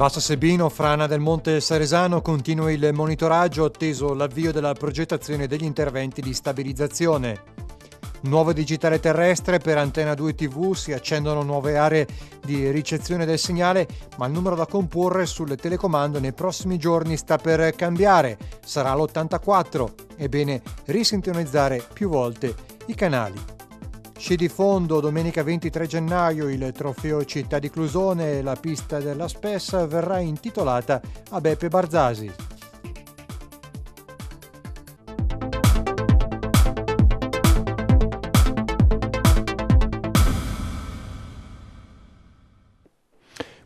Bassa Sebino, Frana del Monte Saresano, continua il monitoraggio atteso l'avvio della progettazione degli interventi di stabilizzazione. Nuovo digitale terrestre per Antena 2 TV, si accendono nuove aree di ricezione del segnale, ma il numero da comporre sulle telecomando nei prossimi giorni sta per cambiare, sarà l'84. Ebbene, risintonizzare più volte i canali Sci di fondo, domenica 23 gennaio il trofeo Città di Clusone e la pista della Spessa verrà intitolata a Beppe Barzasi.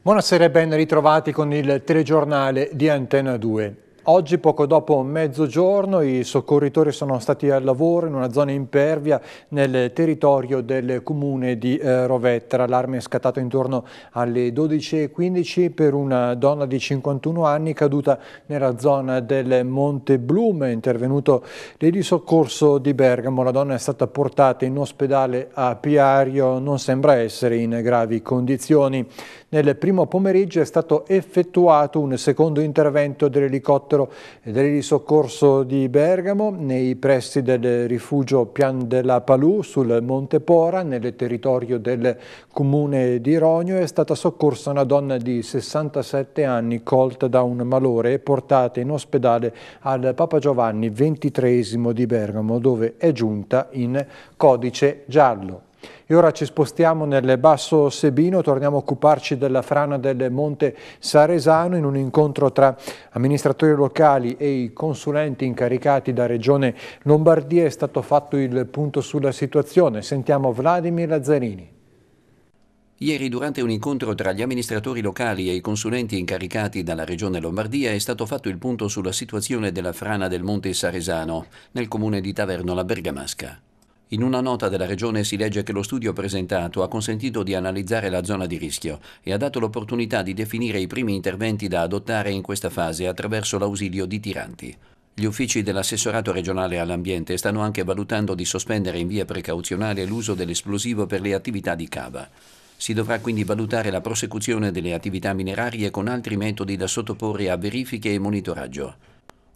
Buonasera e ben ritrovati con il telegiornale di Antena 2. Oggi poco dopo mezzogiorno i soccorritori sono stati al lavoro in una zona impervia nel territorio del comune di eh, Rovetta. L'allarme è scattato intorno alle 12.15 per una donna di 51 anni caduta nella zona del Monte Blum. È intervenuto l'edi soccorso di Bergamo. La donna è stata portata in ospedale a Piario, non sembra essere in gravi condizioni. Nel primo pomeriggio è stato effettuato un secondo intervento dell'elicottero elicottero del soccorso di Bergamo nei pressi del rifugio Pian della Palù sul Monte Pora nel territorio del comune di Rogno è stata soccorsa una donna di 67 anni colta da un malore e portata in ospedale al Papa Giovanni XXIII di Bergamo dove è giunta in codice giallo. E ora ci spostiamo nel Basso Sebino, torniamo a occuparci della frana del Monte Saresano in un incontro tra amministratori locali e i consulenti incaricati da Regione Lombardia è stato fatto il punto sulla situazione. Sentiamo Vladimir Lazzarini. Ieri durante un incontro tra gli amministratori locali e i consulenti incaricati dalla Regione Lombardia è stato fatto il punto sulla situazione della frana del Monte Saresano nel comune di Taverno la Bergamasca. In una nota della Regione si legge che lo studio presentato ha consentito di analizzare la zona di rischio e ha dato l'opportunità di definire i primi interventi da adottare in questa fase attraverso l'ausilio di tiranti. Gli uffici dell'assessorato regionale all'ambiente stanno anche valutando di sospendere in via precauzionale l'uso dell'esplosivo per le attività di cava. Si dovrà quindi valutare la prosecuzione delle attività minerarie con altri metodi da sottoporre a verifiche e monitoraggio.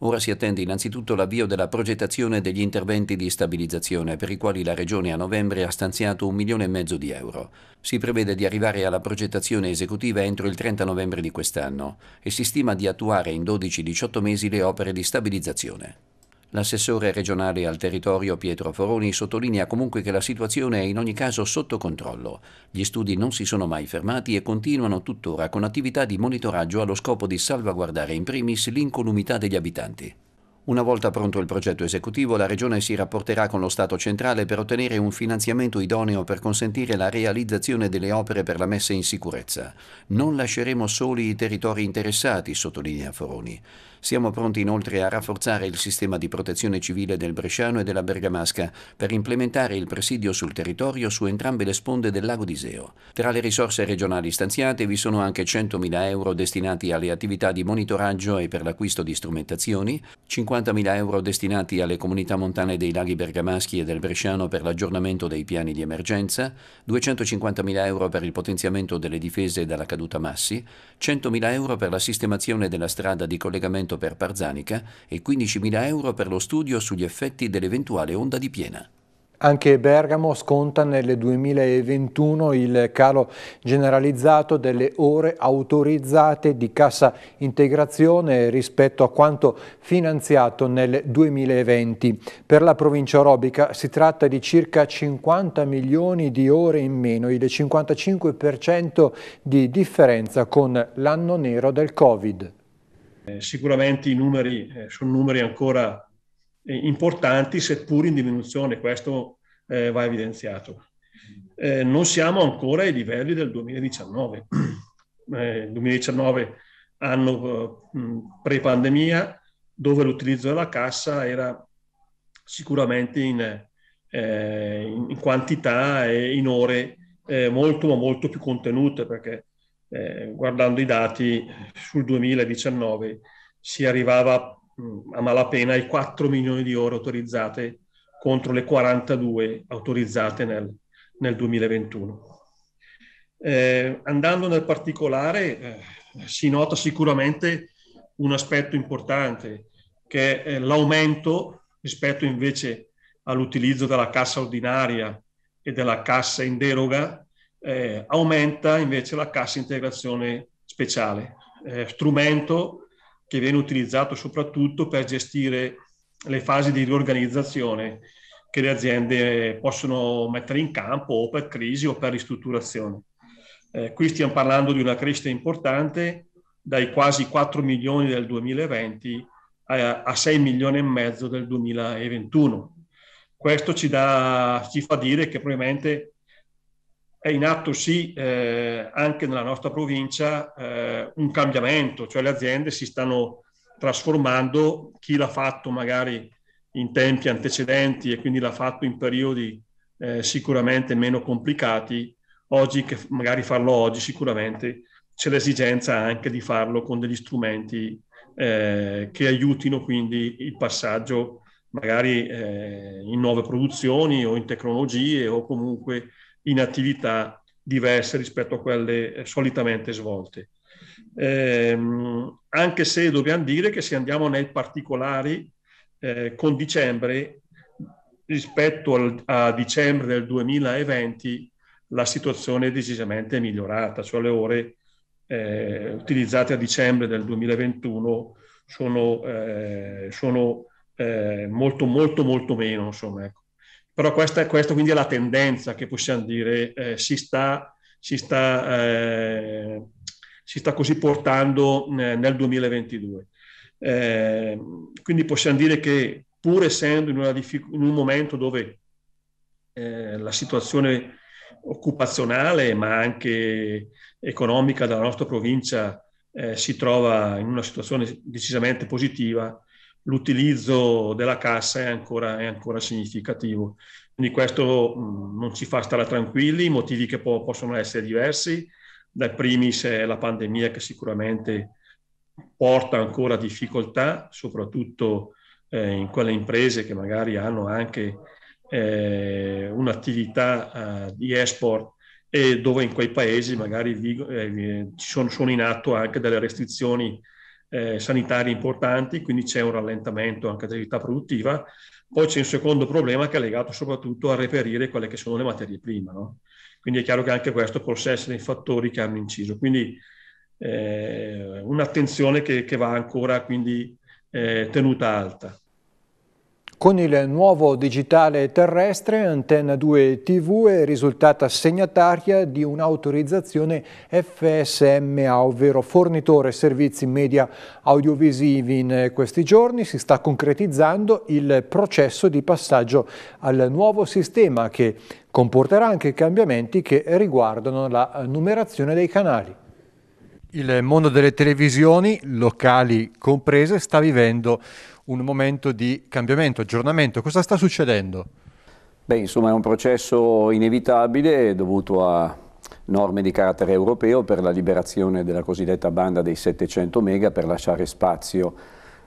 Ora si attende innanzitutto l'avvio della progettazione degli interventi di stabilizzazione per i quali la Regione a novembre ha stanziato un milione e mezzo di euro. Si prevede di arrivare alla progettazione esecutiva entro il 30 novembre di quest'anno e si stima di attuare in 12-18 mesi le opere di stabilizzazione. L'assessore regionale al territorio Pietro Foroni sottolinea comunque che la situazione è in ogni caso sotto controllo. Gli studi non si sono mai fermati e continuano tuttora con attività di monitoraggio allo scopo di salvaguardare in primis l'incolumità degli abitanti. Una volta pronto il progetto esecutivo, la Regione si rapporterà con lo Stato centrale per ottenere un finanziamento idoneo per consentire la realizzazione delle opere per la messa in sicurezza. Non lasceremo soli i territori interessati, sottolinea Foroni. Siamo pronti inoltre a rafforzare il sistema di protezione civile del Bresciano e della Bergamasca per implementare il presidio sul territorio su entrambe le sponde del lago di Seo. Tra le risorse regionali stanziate vi sono anche 100.000 euro destinati alle attività di monitoraggio e per l'acquisto di strumentazioni, 50.000 euro destinati alle comunità montane dei laghi bergamaschi e del Bresciano per l'aggiornamento dei piani di emergenza, 250.000 euro per il potenziamento delle difese dalla caduta massi, 100.000 euro per la sistemazione della strada di collegamento 100.000 per Parzanica e 15.000 euro per lo studio sugli effetti dell'eventuale onda di piena. Anche Bergamo sconta nel 2021 il calo generalizzato delle ore autorizzate di cassa integrazione rispetto a quanto finanziato nel 2020. Per la provincia orobica si tratta di circa 50 milioni di ore in meno, il 55% di differenza con l'anno nero del Covid. Eh, sicuramente i numeri eh, sono numeri ancora eh, importanti, seppur in diminuzione, questo eh, va evidenziato. Eh, non siamo ancora ai livelli del 2019. Eh, 2019 anno pre-pandemia, dove l'utilizzo della cassa era sicuramente in, in quantità e in ore molto ma molto più contenute perché eh, guardando i dati sul 2019 si arrivava mm, a malapena ai 4 milioni di ore autorizzate contro le 42 autorizzate nel, nel 2021. Eh, andando nel particolare eh, si nota sicuramente un aspetto importante che è eh, l'aumento rispetto invece all'utilizzo della cassa ordinaria e della cassa in deroga eh, aumenta invece la cassa integrazione speciale, eh, strumento che viene utilizzato soprattutto per gestire le fasi di riorganizzazione che le aziende possono mettere in campo o per crisi o per ristrutturazione. Eh, qui stiamo parlando di una crescita importante dai quasi 4 milioni del 2020 a, a 6 milioni e mezzo del 2021. Questo ci, dà, ci fa dire che probabilmente è in atto sì eh, anche nella nostra provincia eh, un cambiamento, cioè le aziende si stanno trasformando, chi l'ha fatto magari in tempi antecedenti e quindi l'ha fatto in periodi eh, sicuramente meno complicati, oggi che magari farlo oggi sicuramente c'è l'esigenza anche di farlo con degli strumenti eh, che aiutino quindi il passaggio magari eh, in nuove produzioni o in tecnologie o comunque in attività diverse rispetto a quelle eh, solitamente svolte. Eh, anche se dobbiamo dire che se andiamo nei particolari eh, con dicembre, rispetto al, a dicembre del 2020, la situazione è decisamente migliorata, cioè le ore eh, utilizzate a dicembre del 2021 sono, eh, sono eh, molto molto molto meno. Insomma, ecco. Però questa, questa quindi è la tendenza che possiamo dire, eh, si, sta, si, sta, eh, si, sta, così portando eh, nel 2022. Eh, quindi possiamo dire che pur essendo in, diffic- in un momento dove eh, la situazione occupazionale ma anche economica della nostra provincia eh, si trova in una situazione decisamente positiva, l'utilizzo della cassa è ancora, è ancora significativo. Quindi questo mh, mm, non ci fa stare tranquilli, i motivi che po- possono essere diversi, dai primis è la pandemia che sicuramente porta ancora difficoltà, soprattutto eh, in quelle imprese che magari hanno anche eh, un'attività eh, di export e dove in quei paesi magari vi, eh, sono, sono in atto anche delle restrizioni eh, sanitarie importanti, quindi c'è un rallentamento anche dell'attività produttiva. Poi c'è un secondo problema che è legato soprattutto a reperire quelle che sono le materie prime. No? Quindi è chiaro che anche questo possa essere i fattori che hanno inciso. Quindi eh, un'attenzione che, che, va ancora quindi, eh, tenuta alta. Con il nuovo digitale terrestre, Antenna 2 TV è risultata segnataria di un'autorizzazione FSMA, ovvero fornitore servizi media audiovisivi. In questi giorni si sta concretizzando il processo di passaggio al nuovo sistema che comporterà anche cambiamenti che riguardano la numerazione dei canali. Il mondo delle televisioni, locali comprese, sta vivendo un momento di cambiamento, aggiornamento. Cosa sta succedendo? Beh, insomma è un processo inevitabile dovuto a norme di carattere europeo per la liberazione della cosiddetta banda dei 700 mega per lasciare spazio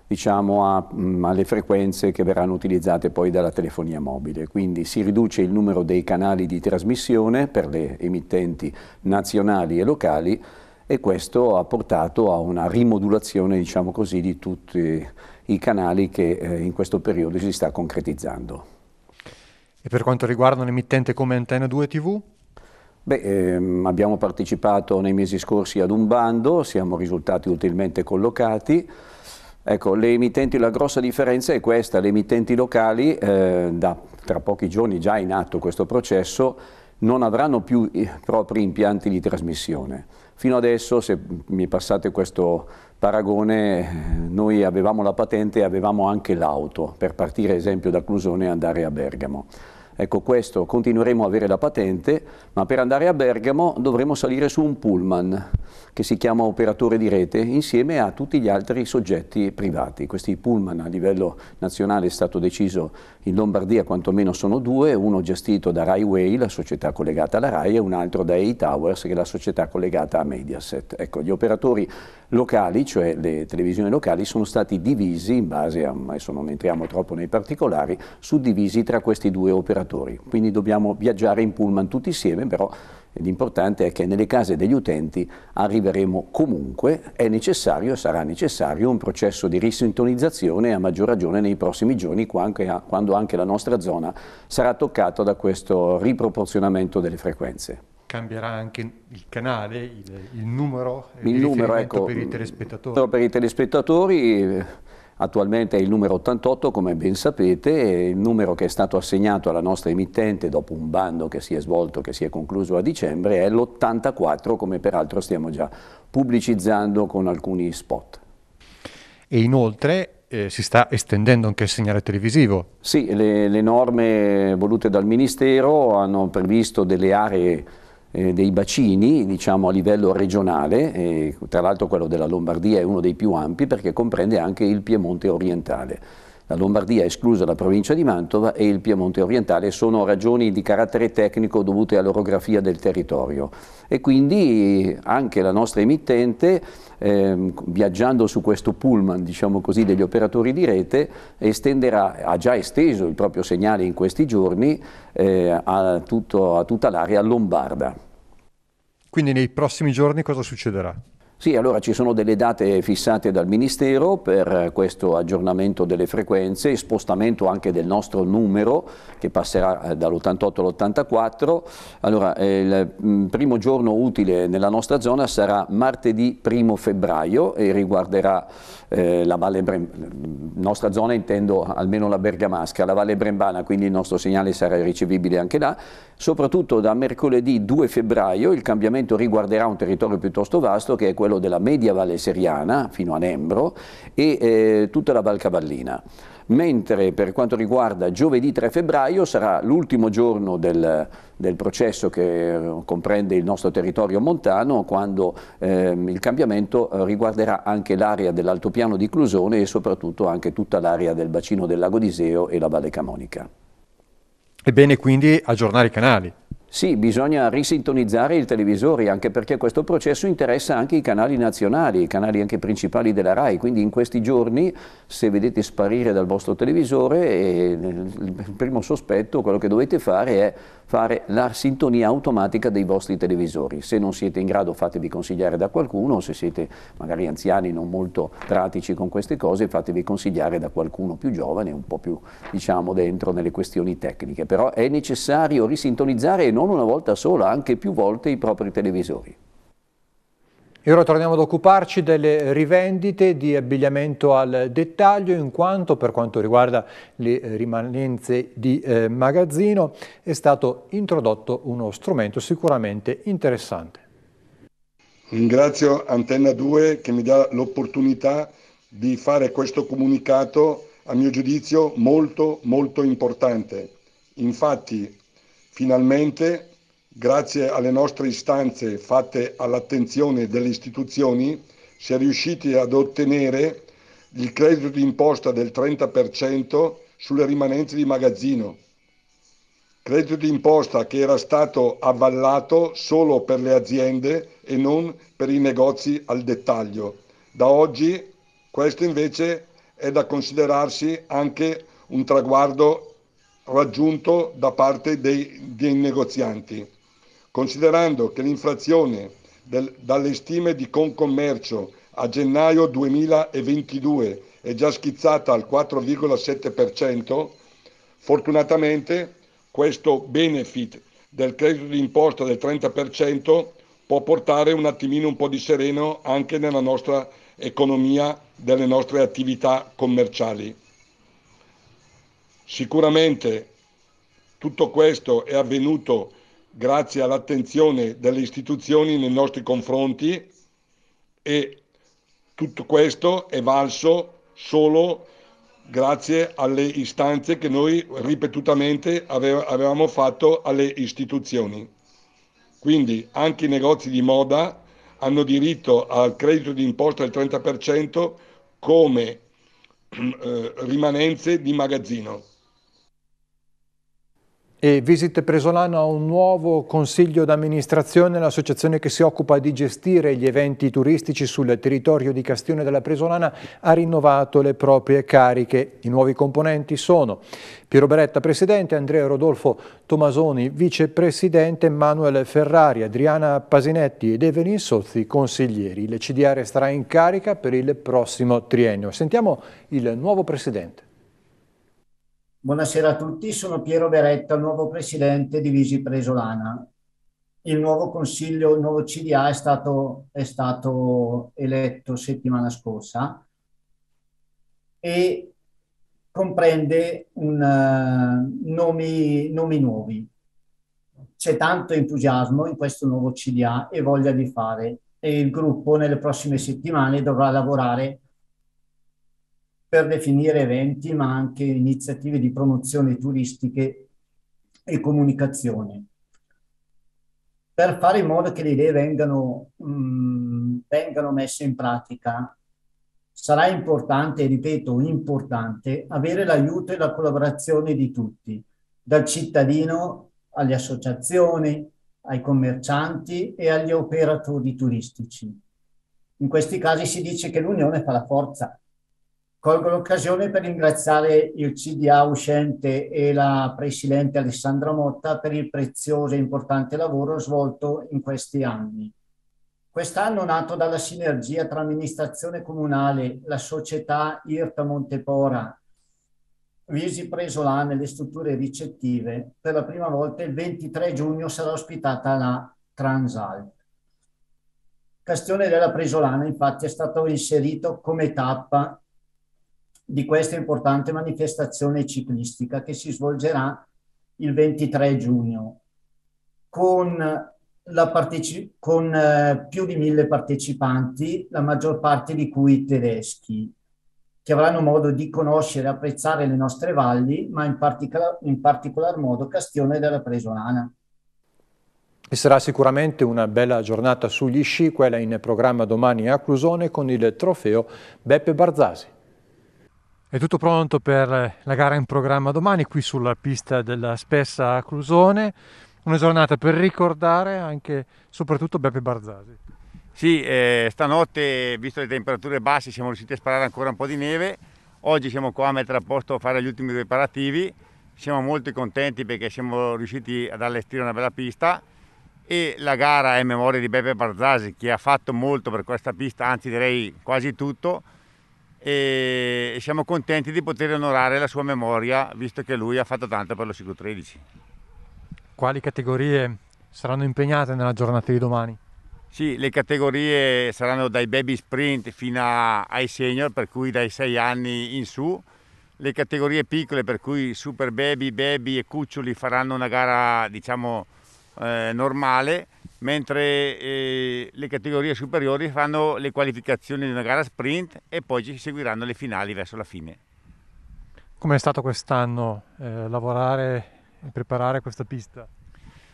diciamo, a, mh, alle frequenze che verranno utilizzate poi dalla telefonia mobile. Quindi si riduce il numero dei canali di trasmissione per le emittenti nazionali e locali e questo ha portato a una rimodulazione diciamo così, di tutti i canali che eh, in questo periodo si sta concretizzando. E per quanto riguarda un'emittente come Antena 2 TV? Beh, ehm, abbiamo partecipato nei mesi scorsi ad un bando, siamo risultati utilmente collocati. Ecco, emittenti, la grossa differenza è questa, le emittenti locali, eh, da tra pochi giorni già in atto questo processo, non avranno più i eh, propri impianti di trasmissione Fino adesso, se mi passate questo paragone, noi avevamo la patente e avevamo anche l'auto, per partire ad esempio da Clusone e andare a Bergamo. Ecco questo, continueremo ad avere la patente, ma per andare a Bergamo dovremo salire su un pullman, che si chiama operatore di rete, insieme a tutti gli altri soggetti privati. Questi pullman a livello nazionale è stato deciso in Lombardia, quantomeno sono due, uno gestito da Rai Way, la società collegata alla Rai, e un altro da A Towers, che è la società collegata a Mediaset. Ecco, gli operatori locali, cioè le televisioni locali, sono stati divisi in base a, adesso non entriamo troppo nei particolari, suddivisi tra questi due operatori. Quindi dobbiamo viaggiare in pullman tutti insieme, però L'importante è che nelle case degli utenti arriveremo comunque, è necessario, sarà necessario un processo di risintonizzazione a maggior ragione nei prossimi giorni quando anche la nostra zona sarà toccata da questo riproporzionamento delle frequenze cambierà anche il canale, il, il numero, eh, il, il numero ecco, per i telespettatori. Per i telespettatori eh, attualmente è il numero 88 come ben sapete, è il numero che è stato assegnato alla nostra emittente dopo un bando che si è svolto, che si è concluso a dicembre, è l'84 come peraltro stiamo già pubblicizzando con alcuni spot. E inoltre eh, si sta estendendo anche il segnale televisivo. Sì, le, le norme volute dal Ministero hanno previsto delle aree eh, dei bacini diciamo, a livello regionale, eh, tra l'altro quello della Lombardia è uno dei più ampi perché comprende anche il Piemonte orientale la Lombardia esclusa la provincia di Mantova e il Piemonte orientale sono ragioni di carattere tecnico dovute all'orografia del territorio e quindi anche la nostra emittente eh, viaggiando su questo pullman diciamo così, degli operatori di rete estenderà, ha già esteso il proprio segnale in questi giorni eh, a, tutto, a tutta l'area lombarda. Quindi nei prossimi giorni cosa succederà? Sì, allora ci sono delle date fissate dal Ministero per questo aggiornamento delle frequenze, e spostamento anche del nostro numero che passerà eh, dall'88 all'84. Allora, eh, il mm, primo giorno utile nella nostra zona sarà martedì 1 febbraio e riguarderà eh, la Valle Brembana, mm, nostra zona intendo almeno la Bergamasca, la Valle Brembana, quindi il nostro segnale sarà ricevibile anche là. Soprattutto da mercoledì 2 febbraio il cambiamento riguarderà un territorio piuttosto vasto che è quello quello della media valle seriana fino a Nembro e eh, tutta la Val Cavallina. Mentre per quanto riguarda giovedì 3 febbraio sarà l'ultimo giorno del, del, processo che eh, comprende il nostro territorio montano quando eh, il cambiamento eh, riguarderà anche l'area dell'altopiano di Clusone e soprattutto anche tutta l'area del bacino del lago d'Iseo e la Valle Camonica. Ebbene quindi aggiornare i canali. Sì, bisogna risintonizzare i televisori, anche perché questo processo interessa anche i canali nazionali, i canali anche principali della RAI, quindi in questi giorni se vedete sparire dal vostro televisore eh, il primo sospetto, quello che dovete fare è fare la sintonia automatica dei vostri televisori. Se non siete in grado fatevi consigliare da qualcuno, se siete magari anziani non molto pratici con queste cose fatevi consigliare da qualcuno più giovane, un po' più diciamo dentro nelle questioni tecniche, però è necessario risintonizzare e non non una volta sola, anche più volte i propri televisori. E ora torniamo ad occuparci delle rivendite di abbigliamento al dettaglio in quanto per quanto riguarda le rimanenze di eh, magazzino è stato introdotto uno strumento sicuramente interessante. Ringrazio Antenna 2 che mi dà l'opportunità di fare questo comunicato a mio giudizio molto molto importante. Infatti Finalmente, grazie alle nostre istanze fatte all'attenzione delle istituzioni, si è riusciti ad ottenere il credito di imposta del 30% sulle rimanenze di magazzino. Credito di imposta che era stato avvallato solo per le aziende e non per i negozi al dettaglio. Da oggi questo invece è da considerarsi anche un traguardo raggiunto da parte dei, dei negozianti. Considerando che l'inflazione del, dalle stime di Concommercio a gennaio 2022 è già schizzata al 4,7%, fortunatamente questo benefit del credito d'imposta del 30% può portare un attimino un po' di sereno anche nella nostra economia delle nostre attività commerciali. Sicuramente tutto questo è avvenuto grazie all'attenzione delle istituzioni nei nostri confronti e tutto questo è valso solo grazie alle istanze che noi ripetutamente avevamo fatto alle istituzioni. Quindi anche i negozi di moda hanno diritto al credito di imposta del 30% come eh, rimanenze di magazzino. E Visit Presolano ha un nuovo consiglio d'amministrazione, l'associazione che si occupa di gestire gli eventi turistici sul territorio di Castione della Presolana ha rinnovato le proprie cariche. I nuovi componenti sono Piero Beretta, presidente, Andrea Rodolfo Tomasoni, vicepresidente, Manuel Ferrari, Adriana Pasinetti ed Evelyn Sozzi, consiglieri. Le CDA resterà in carica per il prossimo triennio. Sentiamo il nuovo presidente. Buonasera a tutti, sono Piero Beretta, nuovo presidente di Visi Presolana. Il nuovo consiglio, il nuovo CDA è stato, è stato eletto settimana scorsa e comprende un, uh, nomi, nomi nuovi. C'è tanto entusiasmo in questo nuovo CDA e voglia di fare e il gruppo nelle prossime settimane dovrà lavorare per definire eventi, ma anche iniziative di promozione turistiche e comunicazione. Per fare in modo che le idee vengano, mh, mm, vengano messe in pratica, sarà importante, ripeto, importante avere l'aiuto e la collaborazione di tutti, dal cittadino alle associazioni, ai commercianti e agli operatori turistici. In questi casi si dice che l'unione fa la forza Colgo l'occasione per ringraziare il CDA uscente e la Presidente Alessandra Motta per il prezioso e importante lavoro svolto in questi anni. Quest'anno nato dalla sinergia tra amministrazione comunale, la società IRTA Montepora, Visi Presolane e le strutture ricettive, per la prima volta il 23 giugno sarà ospitata la Transalp. Castione della Presolana infatti è stato inserito come tappa di questa importante manifestazione ciclistica che si svolgerà il 23 giugno con, parteci- con eh, più di mille partecipanti, la maggior parte di cui tedeschi, che avranno modo di conoscere e apprezzare le nostre valli, ma in, particola- in particolar modo Castione della Presolana. E sarà sicuramente una bella giornata sugli sci, quella in programma domani a Clusone con il trofeo Beppe Barzasi. È tutto pronto per la gara in programma domani qui sulla pista della Spessa Clusone. Una giornata per ricordare anche e soprattutto Beppe Barzasi. Sì, eh, stanotte, visto le temperature basse, siamo riusciti a sparare ancora un po' di neve. Oggi siamo qua a mettere a posto, a fare gli ultimi preparativi. Siamo molto contenti perché siamo riusciti ad allestire una bella pista e la gara è in memoria di Beppe Barzasi che ha fatto molto per questa pista, anzi direi quasi tutto e siamo contenti di poter onorare la sua memoria visto che lui ha fatto tanto per lo ciclo 13. Quali categorie saranno impegnate nella giornata di domani? Sì, le categorie saranno dai baby sprint fino ai senior, per cui dai 6 anni in su. Le categorie piccole, per cui super baby, baby e cuccioli faranno una gara diciamo eh, normale mentre eh, le categorie superiori fanno le qualificazioni di una gara sprint e poi ci seguiranno le finali verso la fine. Come è stato quest'anno eh, lavorare e preparare questa pista?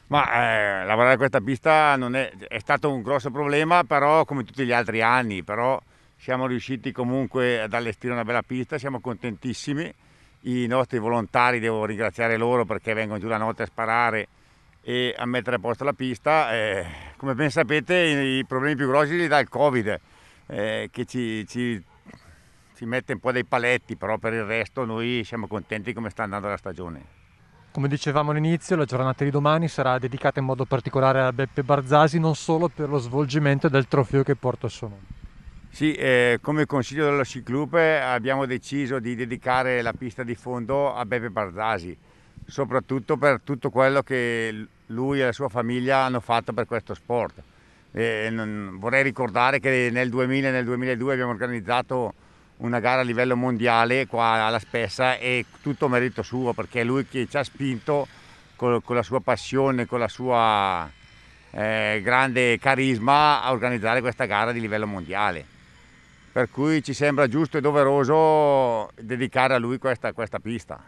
Ma eh, lavorare questa pista è, è, stato un grosso problema, però come tutti gli altri anni, però siamo riusciti comunque ad allestire una bella pista, siamo contentissimi. I nostri volontari devo ringraziare loro perché vengono giù la notte a sparare e a mettere a posto la pista. Eh, come ben sapete i, problemi più grossi li dà il Covid eh, che ci, ci, ci mette un po' dei paletti, però per il resto noi siamo contenti come sta andando la stagione. Come dicevamo all'inizio, la giornata di domani sarà dedicata in modo particolare a Beppe Barzasi, non solo per lo svolgimento del trofeo che porta il suo nome. Sì, eh, come consiglio dello Sci Club eh, abbiamo deciso di dedicare la pista di fondo a Beppe Barzasi, soprattutto per tutto quello che lui e la sua famiglia hanno fatto per questo sport. Non, vorrei ricordare che nel 2000 e nel 2002 abbiamo organizzato una gara a livello mondiale qua alla Spessa e tutto merito suo perché è lui che ci ha spinto con, con la sua passione, con la sua eh, grande carisma a organizzare questa gara di livello mondiale. Per cui ci sembra giusto e doveroso dedicare a lui questa, questa pista.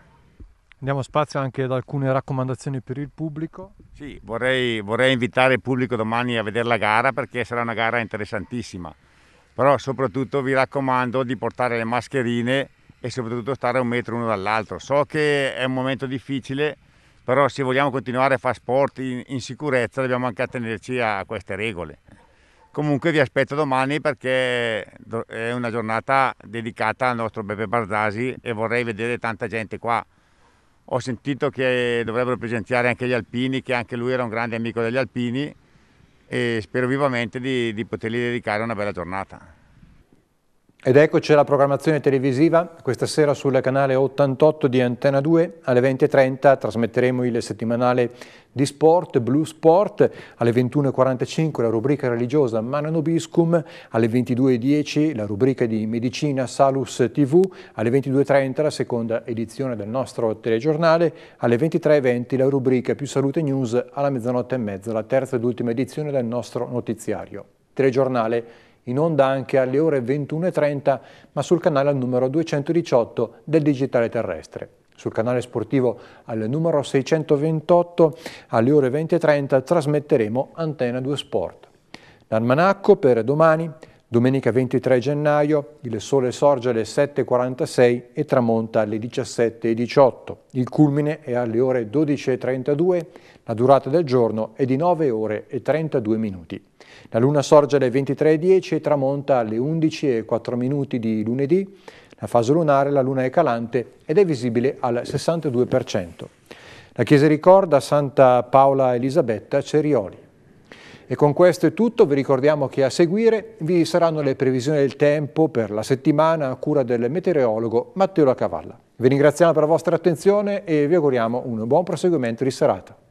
Diamo spazio anche ad alcune raccomandazioni per il pubblico. Sì, vorrei, vorrei invitare il pubblico domani a vedere la gara perché sarà una gara interessantissima. Però soprattutto vi raccomando di portare le mascherine e soprattutto stare a un metro uno dall'altro. So che è un momento difficile, però se vogliamo continuare a fare sport in, in, sicurezza dobbiamo anche attenerci a queste regole. Comunque vi aspetto domani perché è una giornata dedicata al nostro Beppe Barzasi e vorrei vedere tanta gente qua ho sentito che dovrebbero presenziare anche gli alpini, che anche lui era un grande amico degli alpini e spero vivamente di, di potergli dedicare una bella giornata. Ed eccoci alla programmazione televisiva, questa sera sul canale 88 di Antena 2 alle 20.30 trasmetteremo il settimanale di sport, Blue Sport, alle 21.45 la rubrica religiosa Manon Obiscum, alle 22.10 la rubrica di medicina Salus TV, alle 22.30 la seconda edizione del nostro telegiornale, alle 23.20 la rubrica Più Salute News, alla mezzanotte e mezza la terza ed ultima edizione del nostro notiziario. Telegiornale in onda anche alle ore 21.30, ma sul canale al numero 218 del digitale terrestre. Sul canale sportivo al numero 628 alle ore 20.30 trasmetteremo Antena 2 Sport. L'almanacco per domani, domenica 23 gennaio, il sole sorge alle 7.46 e tramonta alle 17.18. Il culmine è alle ore 12.32, la durata del giorno è di 9 ore e 32 minuti. La luna sorge alle 23.10 e tramonta alle 11.04 minuti di lunedì. La fase lunare la luna è calante ed è visibile al 62%. La chiesa ricorda Santa Paola Elisabetta Cerioli. E con questo è tutto, vi ricordiamo che a seguire vi saranno le previsioni del tempo per la settimana a cura del meteorologo Matteo Lacavalla. Vi ringraziamo per la vostra attenzione e vi auguriamo un buon proseguimento di serata.